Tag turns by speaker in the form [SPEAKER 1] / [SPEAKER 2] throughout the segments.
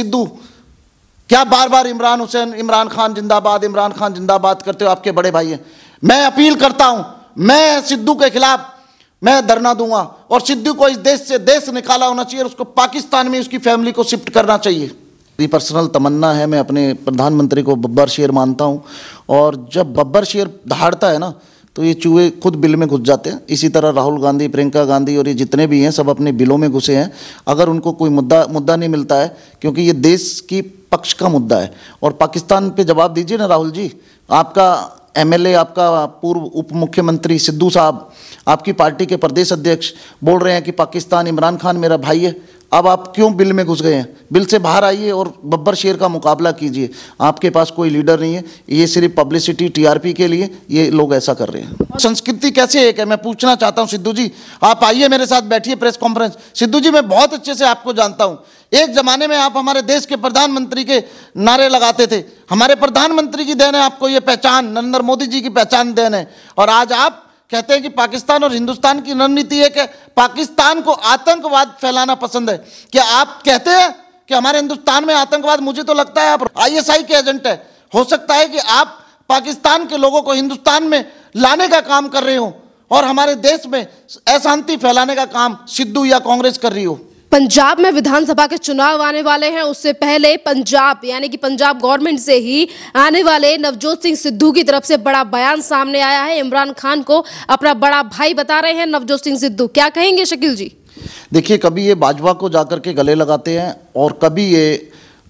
[SPEAKER 1] सिद्धू क्या बार बार इमरान हुसैन इमरान खान जिंदाबाद इमरान खान जिंदाबाद करते हो आपके बड़े भाई हैं मैं अपील करता हूं मैं सिद्धू के खिलाफ मैं धरना दूंगा और सिद्धू को इस देश से देश निकाला होना चाहिए उसको पाकिस्तान में उसकी फैमिली को शिफ्ट करना चाहिए मेरी पर्सनल तमन्ना है मैं अपने प्रधानमंत्री को बब्बर शेर मानता हूँ और जब बब्बर शेर धाड़ता है ना तो ये चूहे खुद बिल में घुस जाते हैं इसी तरह राहुल गांधी प्रियंका गांधी और ये जितने भी हैं सब अपने बिलों में घुसे हैं अगर उनको कोई मुद्दा मुद्दा नहीं मिलता है क्योंकि ये देश की पक्ष का मुद्दा है और पाकिस्तान पे जवाब दीजिए ना राहुल जी आपका एमएलए आपका पूर्व उप मुख्यमंत्री सिद्धू साहब आपकी पार्टी के प्रदेश अध्यक्ष बोल रहे हैं कि पाकिस्तान इमरान खान मेरा भाई है अब आप क्यों बिल में घुस गए हैं बिल से बाहर आइए और बब्बर शेर का मुकाबला कीजिए आपके पास कोई लीडर नहीं है ये सिर्फ पब्लिसिटी टीआरपी के लिए ये लोग ऐसा कर रहे हैं संस्कृति कैसे एक है मैं पूछना चाहता हूँ सिद्धू जी आप आइए मेरे साथ बैठिए प्रेस कॉन्फ्रेंस सिद्धू जी मैं बहुत अच्छे से आपको जानता हूँ एक ज़माने में आप हमारे देश के प्रधानमंत्री के नारे लगाते थे हमारे प्रधानमंत्री की देन है आपको ये पहचान नरेंद्र मोदी जी की पहचान देन है और आज आप कहते हैं कि पाकिस्तान और हिंदुस्तान की रणनीति है कि पाकिस्तान को आतंकवाद फैलाना पसंद है क्या आप कहते हैं कि हमारे हिंदुस्तान में आतंकवाद मुझे तो लगता है आप आईएसआई के एजेंट है हो सकता है कि आप पाकिस्तान के लोगों को हिंदुस्तान में लाने का काम कर रहे हो और हमारे देश में अशांति फैलाने का काम सिद्धू या कांग्रेस कर रही हो
[SPEAKER 2] पंजाब में विधानसभा के चुनाव आने वाले हैं उससे पहले पंजाब यानी कि पंजाब गवर्नमेंट से ही आने वाले नवजोत सिंह सिद्धू की तरफ से बड़ा बयान सामने आया है इमरान खान को अपना बड़ा भाई बता रहे हैं नवजोत सिंह सिद्धू क्या कहेंगे शकील जी
[SPEAKER 1] देखिए कभी ये भाजपा को जाकर के गले लगाते हैं और कभी ये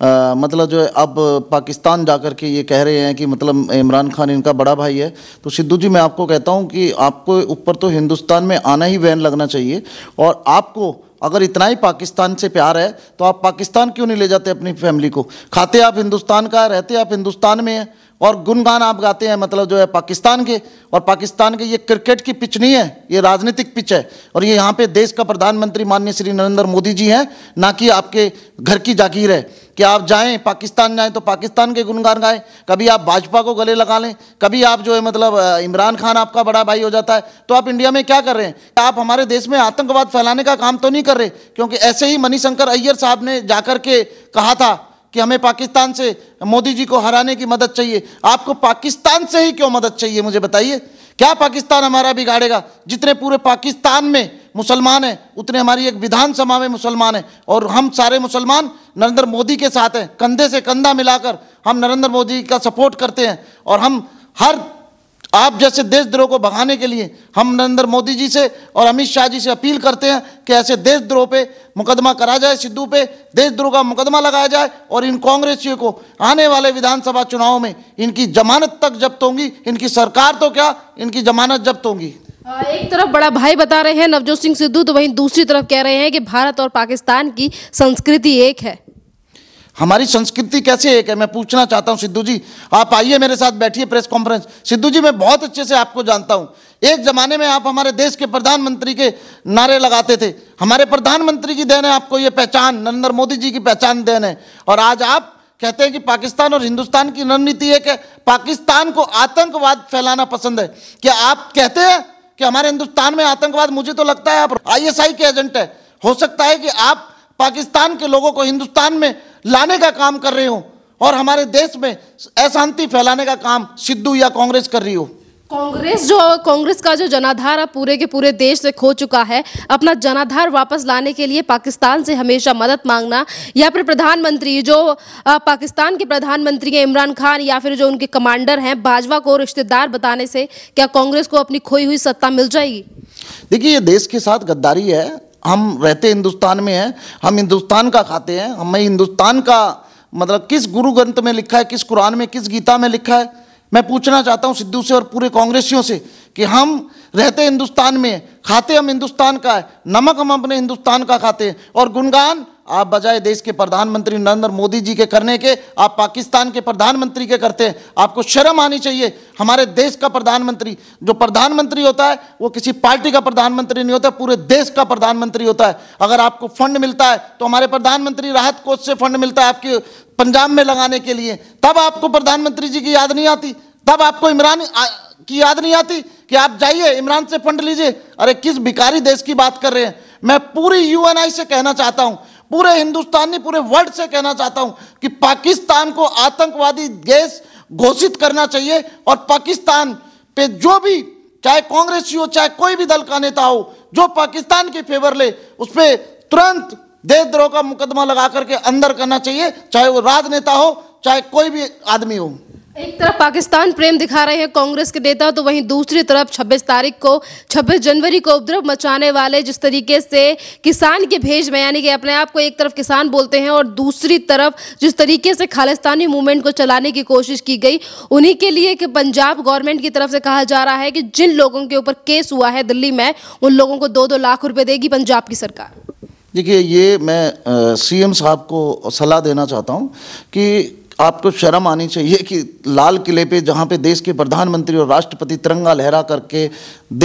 [SPEAKER 1] आ, मतलब जो है अब पाकिस्तान जा कर के ये कह रहे हैं कि मतलब इमरान खान इनका बड़ा भाई है तो सिद्धू जी मैं आपको कहता हूँ कि आपको ऊपर तो हिंदुस्तान में आना ही बैन लगना चाहिए और आपको अगर इतना ही पाकिस्तान से प्यार है तो आप पाकिस्तान क्यों नहीं ले जाते अपनी फैमिली को खाते आप हिंदुस्तान का रहते आप हिंदुस्तान में हैं और गुणगान आप गाते हैं मतलब जो है पाकिस्तान के और पाकिस्तान के ये क्रिकेट की पिच नहीं है ये राजनीतिक पिच है और ये यहाँ पे देश का प्रधानमंत्री माननीय श्री नरेंद्र मोदी जी हैं ना कि आपके घर की जागीर है कि आप जाएं पाकिस्तान जाएं तो पाकिस्तान के गुणगान गाएं कभी आप भाजपा को गले लगा लें कभी आप जो है मतलब इमरान खान आपका बड़ा भाई हो जाता है तो आप इंडिया में क्या कर रहे हैं आप हमारे देश में आतंकवाद फैलाने का काम तो नहीं कर रहे क्योंकि ऐसे ही मनी शंकर अय्यर साहब ने जाकर के कहा था कि हमें पाकिस्तान से मोदी जी को हराने की मदद चाहिए आपको पाकिस्तान से ही क्यों मदद चाहिए मुझे बताइए क्या पाकिस्तान हमारा बिगाड़ेगा जितने पूरे पाकिस्तान में मुसलमान हैं उतने हमारी एक विधानसभा में मुसलमान हैं और हम सारे मुसलमान नरेंद्र मोदी के साथ हैं कंधे से कंधा मिलाकर हम नरेंद्र मोदी का सपोर्ट करते हैं और हम हर आप जैसे देशद्रोह को भगाने के लिए हम नरेंद्र मोदी जी से और अमित शाह जी से अपील करते हैं कि ऐसे देशद्रोह पे मुकदमा करा जाए सिद्धू पे देशद्रोह का मुकदमा लगाया जाए और इन कांग्रेसियों को आने वाले विधानसभा चुनाव में इनकी जमानत तक जब्त होंगी इनकी सरकार तो क्या इनकी जमानत जब्त होंगी
[SPEAKER 2] एक तरफ बड़ा भाई बता रहे हैं नवजोत सिंह सिद्धू तो वहीं दूसरी तरफ कह रहे हैं कि भारत और पाकिस्तान की संस्कृति एक है
[SPEAKER 1] हमारी संस्कृति कैसे एक है मैं पूछना चाहता हूँ सिद्धू जी आप आइए मेरे साथ बैठिए प्रेस कॉन्फ्रेंस सिद्धू जी मैं बहुत अच्छे से आपको जानता हूँ एक ज़माने में आप हमारे देश के प्रधानमंत्री के नारे लगाते थे हमारे प्रधानमंत्री की देन है आपको ये पहचान नरेंद्र मोदी जी की पहचान देन है और आज आप कहते हैं कि पाकिस्तान और हिंदुस्तान की रणनीति एक है पाकिस्तान को आतंकवाद फैलाना पसंद है क्या आप कहते हैं कि हमारे हिंदुस्तान में आतंकवाद मुझे तो लगता है आप आईएसआई के एजेंट है हो सकता है कि आप पाकिस्तान के लोगों को हिंदुस्तान में लाने का काम कर रहे हो और हमारे देश में अशांति फैलाने का काम सिद्धू या कांग्रेस कर रही हो
[SPEAKER 2] कांग्रेस जो कांग्रेस का जो जनाधार अब पूरे के पूरे देश से खो चुका है अपना जनाधार वापस लाने के लिए पाकिस्तान से हमेशा मदद मांगना या फिर प्रधानमंत्री जो पाकिस्तान के प्रधानमंत्री हैं इमरान खान या फिर जो उनके कमांडर हैं भाजपा को रिश्तेदार बताने से क्या कांग्रेस को अपनी खोई हुई सत्ता मिल जाएगी
[SPEAKER 1] देखिए ये देश के साथ गद्दारी है हम रहते हिंदुस्तान में हैं हम हिंदुस्तान का खाते हैं हमें हिंदुस्तान का मतलब किस गुरु ग्रंथ में लिखा है किस कुरान में किस गीता में लिखा है मैं पूछना चाहता हूँ सिद्धू से और पूरे कांग्रेसियों से कि हम रहते हिंदुस्तान में खाते हम हिंदुस्तान का है नमक हम अपने हिंदुस्तान का खाते हैं और गुणगान आप बजाय देश के प्रधानमंत्री नरेंद्र मोदी जी के करने के आप पाकिस्तान के प्रधानमंत्री के करते हैं आपको शर्म आनी चाहिए हमारे देश का प्रधानमंत्री जो प्रधानमंत्री होता है वो किसी पार्टी का प्रधानमंत्री नहीं होता पूरे देश का प्रधानमंत्री होता है अगर आपको फंड मिलता है तो हमारे प्रधानमंत्री राहत कोष से फंड मिलता है आपके पंजाब में लगाने के लिए तब आपको प्रधानमंत्री जी की याद नहीं आती तब आपको इमरान की याद नहीं आती कि आप जाइए इमरान से फंड लीजिए अरे किस भिकारी देश की बात कर रहे हैं मैं पूरी यूएनआई से कहना चाहता हूं पूरे हिंदुस्तान नहीं पूरे वर्ल्ड से कहना चाहता हूं कि पाकिस्तान को आतंकवादी गैस घोषित करना चाहिए और पाकिस्तान पे जो भी चाहे कांग्रेसी हो चाहे कोई भी दल का नेता हो जो पाकिस्तान के फेवर ले उस पर तुरंत देशद्रोह का मुकदमा लगा करके अंदर करना चाहिए चाहे वो राजनेता हो चाहे कोई भी आदमी हो
[SPEAKER 2] एक तरफ पाकिस्तान प्रेम दिखा रहे हैं कांग्रेस के नेता तो वहीं दूसरी तरफ 26 तारीख को 26 जनवरी को उपद्रव मचाने वाले जिस तरीके से किसान के भेज में यानी कि अपने आप को एक तरफ किसान बोलते हैं और दूसरी तरफ जिस तरीके से खालिस्तानी मूवमेंट को चलाने की कोशिश की गई उन्हीं के लिए कि पंजाब गवर्नमेंट की तरफ से कहा जा रहा है कि जिन लोगों के ऊपर केस हुआ है दिल्ली में उन लोगों को दो दो लाख रुपये देगी पंजाब की सरकार
[SPEAKER 1] देखिए ये मैं सीएम साहब को सलाह देना चाहता हूँ कि आपको शर्म आनी चाहिए कि लाल किले पे जहाँ पे देश के प्रधानमंत्री और राष्ट्रपति तिरंगा लहरा करके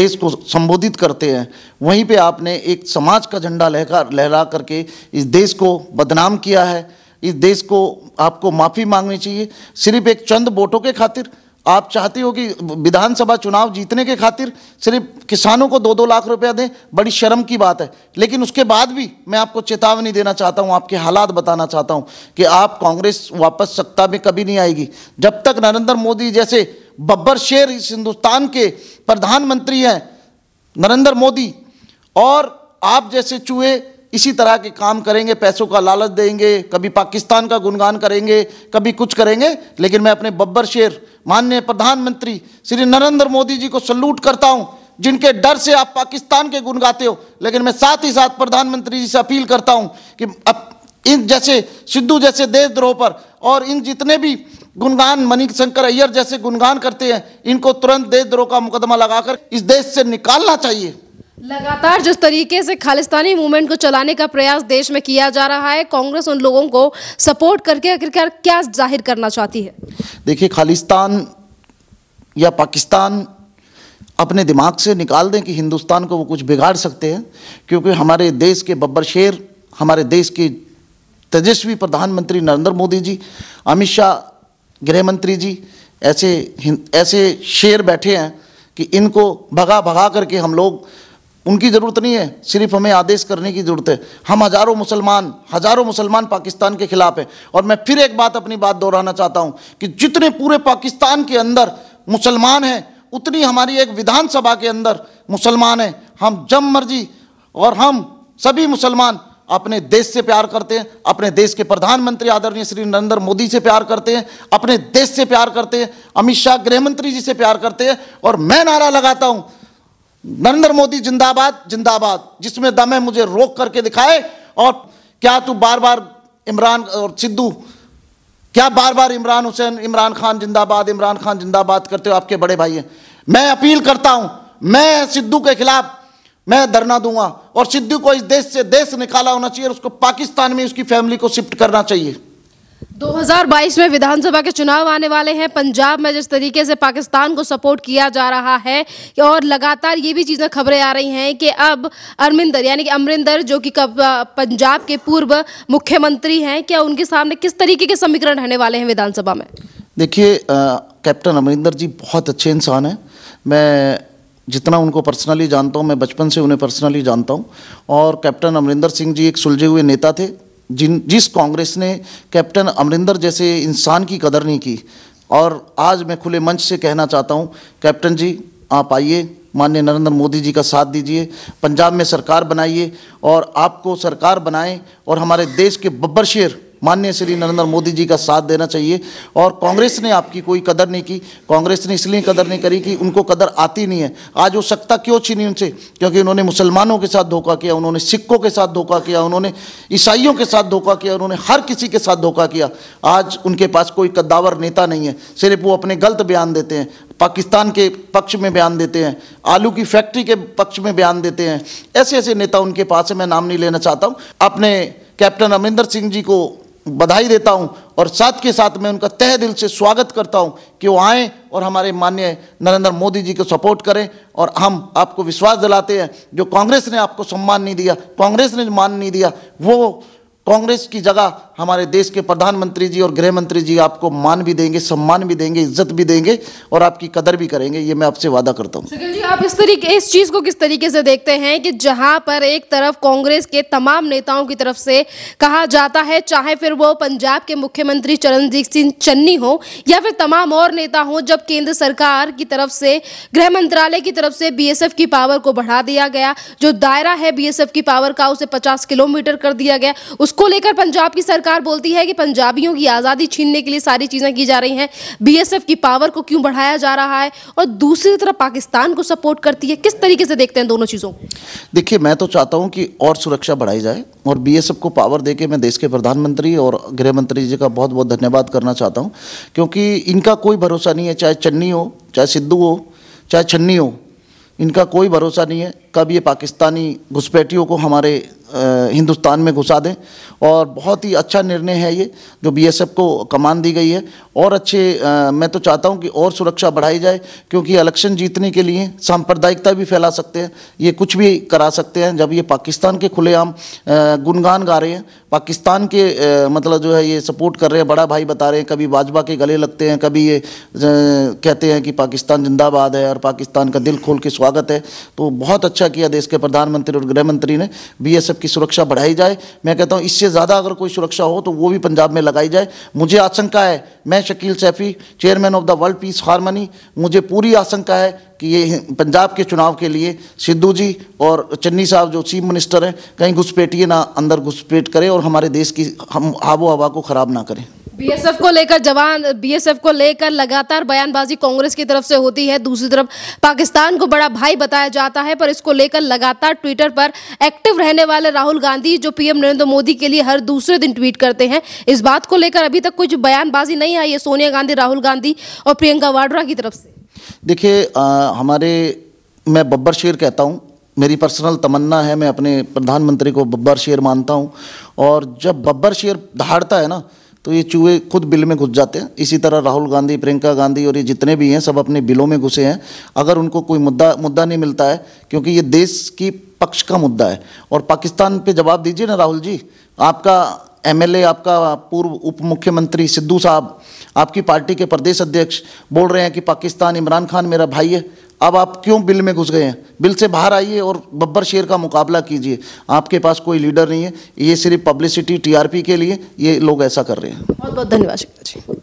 [SPEAKER 1] देश को संबोधित करते हैं वहीं पे आपने एक समाज का झंडा लहरा लहरा करके इस देश को बदनाम किया है इस देश को आपको माफ़ी मांगनी चाहिए सिर्फ एक चंद वोटों के खातिर आप चाहती हो कि विधानसभा चुनाव जीतने के खातिर सिर्फ किसानों को दो दो लाख रुपया दें बड़ी शर्म की बात है लेकिन उसके बाद भी मैं आपको चेतावनी देना चाहता हूं आपके हालात बताना चाहता हूं कि आप कांग्रेस वापस सत्ता में कभी नहीं आएगी जब तक नरेंद्र मोदी जैसे बब्बर शेर इस हिंदुस्तान के प्रधानमंत्री हैं नरेंद्र मोदी और आप जैसे चूहे इसी तरह के काम करेंगे पैसों का लालच देंगे कभी पाकिस्तान का गुणगान करेंगे कभी कुछ करेंगे लेकिन मैं अपने बब्बर शेर माननीय प्रधानमंत्री श्री नरेंद्र मोदी जी को सल्यूट करता हूँ जिनके डर से आप पाकिस्तान के गुनगाते हो लेकिन मैं साथ ही साथ प्रधानमंत्री जी से अपील करता हूँ कि अब इन जैसे सिद्धू जैसे देशद्रोह पर और इन जितने भी गुणगान मणिक शंकर अय्यर जैसे गुणगान करते हैं इनको तुरंत देशद्रोह का मुकदमा लगाकर इस देश से निकालना चाहिए
[SPEAKER 2] लगातार जिस तरीके से खालिस्तानी मूवमेंट को चलाने का प्रयास देश में किया जा रहा है कांग्रेस उन लोगों को सपोर्ट करके आखिरकार क्या जाहिर करना चाहती है
[SPEAKER 1] देखिए खालिस्तान या पाकिस्तान अपने दिमाग से निकाल दें कि हिंदुस्तान को वो कुछ बिगाड़ सकते हैं क्योंकि हमारे देश के बब्बर शेर हमारे देश के तेजस्वी प्रधानमंत्री नरेंद्र मोदी जी अमित शाह गृह मंत्री जी ऐसे ऐसे शेर बैठे हैं कि इनको भगा भगा करके हम लोग उनकी ज़रूरत नहीं है सिर्फ हमें आदेश करने की ज़रूरत है हम हज़ारों मुसलमान हज़ारों मुसलमान पाकिस्तान के ख़िलाफ़ हैं और मैं फिर एक बात अपनी बात दोहराना चाहता हूँ कि जितने पूरे पाकिस्तान के अंदर मुसलमान हैं उतनी हमारी एक विधानसभा के अंदर मुसलमान हैं हम जब मर्जी और हम सभी मुसलमान अपने देश से प्यार करते हैं अपने देश के प्रधानमंत्री आदरणीय श्री नरेंद्र मोदी से प्यार करते हैं अपने देश से प्यार करते हैं अमित शाह गृहमंत्री जी से प्यार करते हैं और मैं नारा लगाता हूँ नरेंद्र मोदी जिंदाबाद जिंदाबाद जिसमें दम है मुझे रोक करके दिखाए और क्या तू बार बार इमरान और सिद्धू क्या बार बार इमरान हुसैन इमरान खान जिंदाबाद इमरान खान जिंदाबाद करते हो आपके बड़े भाई हैं मैं अपील करता हूं मैं सिद्धू के खिलाफ मैं धरना दूंगा और सिद्धू को इस देश से देश निकाला होना चाहिए और उसको पाकिस्तान में उसकी फैमिली को शिफ्ट करना चाहिए
[SPEAKER 2] 2022 में विधानसभा के चुनाव आने वाले हैं पंजाब में जिस तरीके से पाकिस्तान को सपोर्ट किया जा रहा है और लगातार ये भी चीज़ें खबरें आ रही हैं कि अब अरमिंदर यानी कि अमरिंदर जो कि कब पंजाब के पूर्व मुख्यमंत्री हैं क्या उनके सामने किस तरीके के समीकरण रहने वाले हैं विधानसभा में
[SPEAKER 1] देखिए कैप्टन अमरिंदर जी बहुत अच्छे इंसान हैं मैं जितना उनको पर्सनली जानता हूँ मैं बचपन से उन्हें पर्सनली जानता हूँ और कैप्टन अमरिंदर सिंह जी एक सुलझे हुए नेता थे जिन जिस कांग्रेस ने कैप्टन अमरिंदर जैसे इंसान की कदर नहीं की और आज मैं खुले मंच से कहना चाहता हूं कैप्टन जी आप आइए माननीय नरेंद्र मोदी जी का साथ दीजिए पंजाब में सरकार बनाइए और आपको सरकार बनाएं और हमारे देश के बब्बर शेर माननीय श्री नरेंद्र मोदी जी का साथ देना चाहिए और कांग्रेस ने आपकी कोई कदर नहीं की कांग्रेस ने इसलिए कदर नहीं करी कि उनको कदर आती नहीं है आज वो सत्ता क्यों छीनी उनसे क्योंकि उन्होंने मुसलमानों के साथ धोखा किया उन्होंने सिखों के साथ धोखा किया उन्होंने ईसाइयों के साथ धोखा किया उन्होंने हर किसी के साथ धोखा किया आज उनके पास कोई कद्दावर नेता नहीं है सिर्फ वो अपने गलत बयान देते हैं पाकिस्तान के पक्ष में बयान देते हैं आलू की फैक्ट्री के पक्ष में बयान देते हैं ऐसे ऐसे नेता उनके पास है मैं नाम नहीं लेना चाहता हूँ अपने कैप्टन अमरिंदर सिंह जी को बधाई देता हूं और साथ के साथ मैं उनका तह दिल से स्वागत करता हूं कि वो आएँ और हमारे माननीय नरेंद्र मोदी जी को सपोर्ट करें और हम आपको विश्वास दिलाते हैं जो कांग्रेस ने आपको सम्मान नहीं दिया कांग्रेस ने मान नहीं दिया वो कांग्रेस की जगह हमारे देश के प्रधानमंत्री जी और गृह मंत्री जी आपको मान भी देंगे सम्मान भी देंगे इज्जत भी देंगे और आपकी कदर भी करेंगे ये मैं आपसे वादा करता हूँ
[SPEAKER 2] आप इस तरीके इस चीज़ को किस तरीके से देखते हैं कि जहां पर एक तरफ कांग्रेस के तमाम नेताओं की तरफ से कहा जाता है चाहे फिर वो पंजाब के मुख्यमंत्री चरणजीत सिंह चन्नी हो या फिर तमाम और नेता हो जब केंद्र सरकार की तरफ से गृह मंत्रालय की तरफ से बीएसएफ की पावर को बढ़ा दिया गया जो दायरा है बी की पावर का उसे पचास किलोमीटर कर दिया गया उसको लेकर पंजाब की सरकार सरकार बोलती है कि पंजाबियों की आज़ादी छीनने के लिए सारी चीज़ें की जा रही हैं बीएसएफ की पावर को क्यों बढ़ाया जा रहा है और दूसरी तरफ पाकिस्तान को सपोर्ट करती है किस तरीके से देखते हैं दोनों चीज़ों
[SPEAKER 1] देखिए मैं तो चाहता हूँ कि और सुरक्षा बढ़ाई जाए और बी को पावर दे मैं देश के प्रधानमंत्री और गृह मंत्री जी का बहुत बहुत धन्यवाद करना चाहता हूँ क्योंकि इनका कोई भरोसा नहीं है चाहे चन्नी हो चाहे सिद्धू हो चाहे छन्नी हो इनका कोई भरोसा नहीं है कब ये पाकिस्तानी घुसपैठियों को हमारे हिंदुस्तान में घुसा दें और बहुत ही अच्छा निर्णय है ये जो बीएसएफ को कमान दी गई है और अच्छे आ, मैं तो चाहता हूँ कि और सुरक्षा बढ़ाई जाए क्योंकि इलेक्शन जीतने के लिए सांप्रदायिकता भी फैला सकते हैं ये कुछ भी करा सकते हैं जब ये पाकिस्तान के खुलेआम गुनगान गा रहे हैं पाकिस्तान के आ, मतलब जो है ये सपोर्ट कर रहे हैं बड़ा भाई बता रहे हैं कभी भाजपा के गले लगते हैं कभी ये कहते हैं कि पाकिस्तान जिंदाबाद है और पाकिस्तान का दिल खोल के स्वागत है तो बहुत अच्छा किया देश के प्रधानमंत्री और गृहमंत्री ने बी की सुरक्षा बढ़ाई जाए मैं कहता हूँ इससे ज़्यादा अगर कोई सुरक्षा हो तो वो भी पंजाब में लगाई जाए मुझे आशंका है मैं Shakeel Saifi chairman of the world peace harmony मुझे पूरी आशंका है कि ये पंजाब के चुनाव के लिए सिद्धू जी और चन्नी साहब जो चीफ मिनिस्टर हैं कहीं घुसपैठिए ना अंदर घुसपेट करें और हमारे देश की हम आबो हवा को ख़राब ना करें
[SPEAKER 2] बीएसएफ को लेकर जवान बीएसएफ को लेकर लगातार बयानबाजी कांग्रेस की तरफ से होती है दूसरी तरफ पाकिस्तान को बड़ा भाई बताया जाता है पर इसको लेकर लगातार ट्विटर पर एक्टिव रहने वाले राहुल गांधी जो पीएम नरेंद्र मोदी के लिए हर दूसरे दिन ट्वीट करते हैं इस बात को लेकर अभी तक कुछ बयानबाजी नहीं आई है सोनिया गांधी राहुल गांधी और प्रियंका वाड्रा की तरफ से
[SPEAKER 1] देखिए हमारे मैं बब्बर शेर कहता हूँ मेरी पर्सनल तमन्ना है मैं अपने प्रधानमंत्री को बब्बर शेर मानता हूँ और जब बब्बर शेर दहाड़ता है ना तो ये चूहे खुद बिल में घुस जाते हैं इसी तरह राहुल गांधी प्रियंका गांधी और ये जितने भी हैं सब अपने बिलों में घुसे हैं अगर उनको कोई मुद्दा मुद्दा नहीं मिलता है क्योंकि ये देश की पक्ष का मुद्दा है और पाकिस्तान पे जवाब दीजिए ना राहुल जी आपका एमएलए आपका पूर्व उप मुख्यमंत्री सिद्धू साहब आपकी पार्टी के प्रदेश अध्यक्ष बोल रहे हैं कि पाकिस्तान इमरान खान मेरा भाई है अब आप क्यों बिल में घुस गए हैं बिल से बाहर आइए और बब्बर शेर का मुकाबला कीजिए आपके पास कोई लीडर नहीं है ये सिर्फ पब्लिसिटी टीआरपी के लिए ये लोग ऐसा कर रहे हैं
[SPEAKER 2] बहुत बहुत धन्यवाद जी